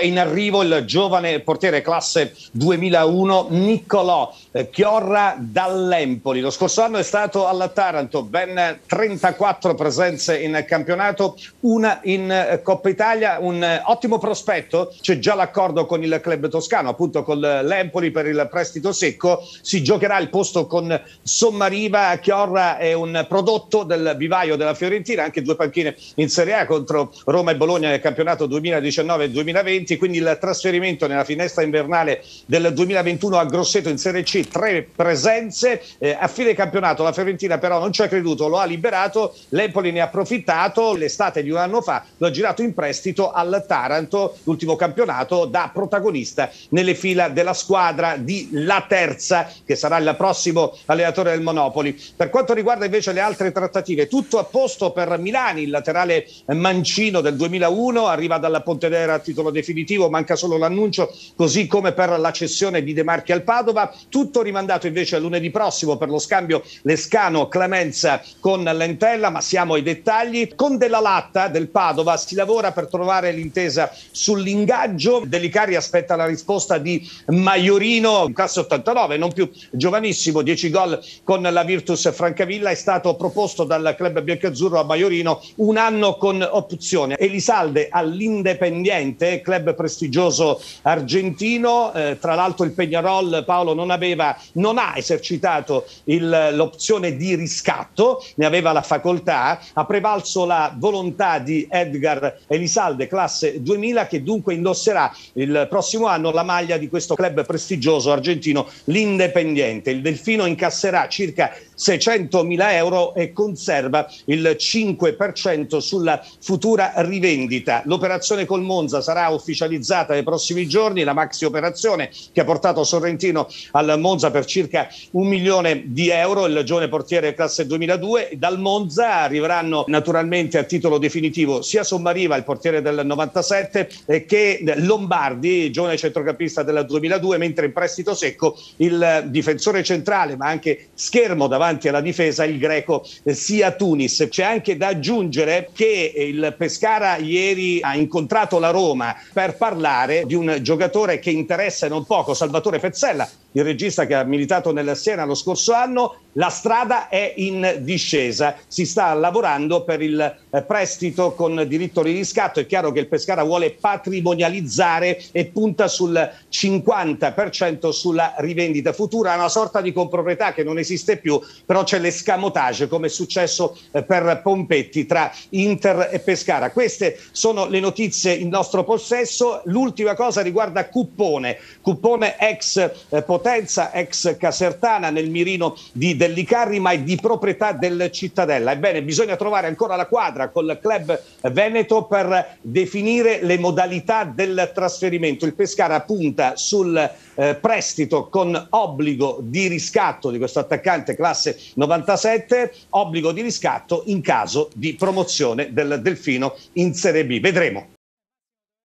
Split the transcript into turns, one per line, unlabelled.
È in arrivo il giovane portiere classe 2001 Niccolò eh, Chiorra dall'Empoli. Lo scorso anno è stato alla Taranto, ben 34 presenze in campionato, una in eh, Coppa Italia, un eh, ottimo prospetto, c'è già l'accordo con il club toscano, appunto con l'Empoli per il prestito secco, si giocherà il posto con Sommariva, Chiorra è un prodotto del vivaio della Fiorentina, anche due panchine in Serie A contro Roma e Bologna nel campionato 2019-2020 trasferimenti, quindi il trasferimento nella finestra invernale del 2021 a Grosseto in Serie C, tre presenze. Eh, a fine campionato la Fiorentina però non ci ha creduto, lo ha liberato, l'Empoli ne ha approfittato, l'estate di un anno fa lo ha girato in prestito al Taranto, l'ultimo campionato, da protagonista nelle fila della squadra di La Terza, che sarà il prossimo allenatore del Monopoli. Per quanto riguarda invece le altre trattative, tutto a posto per Milani, il laterale mancino del 2001, arriva dalla Pontedera a titolo definitivo definitivo, manca solo l'annuncio, così come per la cessione di De Marchi al Padova, tutto rimandato invece a lunedì prossimo per lo scambio Lescano-Clemenza con Lentella, ma siamo ai dettagli. Con della latta del Padova si lavora per trovare l'intesa sull'ingaggio, Delicari aspetta la risposta di Maiorino, classe 89, non più giovanissimo, 10 gol con la Virtus Francavilla, è stato proposto dal club biancazzurro a Maiorino un anno con opzione. Elisalde all'Independiente, club prestigioso argentino. Eh, tra l'altro il Peñarol Paolo non, aveva, non ha esercitato il, l'opzione di riscatto, ne aveva la facoltà, ha prevalso la volontà di Edgar Elisalde, classe 2000, che dunque indosserà il prossimo anno la maglia di questo club prestigioso argentino, l'Independiente. Il Delfino incasserà circa 600 mila euro e conserva il 5% sulla futura rivendita. L'operazione col Monza sarà ufficiale ufficializzata nei prossimi giorni la maxi operazione che ha portato Sorrentino al Monza per circa un milione di euro, il giovane portiere classe 2002. Dal Monza arriveranno naturalmente a titolo definitivo sia Sommariva, il portiere del 97, eh, che Lombardi, giovane centrocampista del 2002, mentre in prestito secco il difensore centrale, ma anche schermo davanti alla difesa, il greco eh, Sia Tunis. C'è anche da aggiungere che il Pescara ieri ha incontrato la Roma per per parlare di un giocatore che interessa non poco, Salvatore Pezzella, il regista che ha militato nella Siena lo scorso anno. La strada è in discesa, si sta lavorando per il eh, prestito con diritto di riscatto. È chiaro che il Pescara vuole patrimonializzare e punta sul 50% sulla rivendita futura, una sorta di comproprietà che non esiste più, però c'è l'escamotage come è successo eh, per Pompetti tra Inter e Pescara. Queste sono le notizie in nostro possesso stesso. L'ultima cosa riguarda Cuppone, Cuppone ex eh, Potenza, ex Casertana nel mirino di Dellicarri, ma è di proprietà del Cittadella. Ebbene, bisogna trovare ancora la quadra col club Veneto per definire le modalità del trasferimento. Il Pescara punta sul eh, prestito con obbligo di riscatto di questo attaccante classe 97, obbligo di riscatto in caso di promozione del Delfino in Serie B. Vedremo.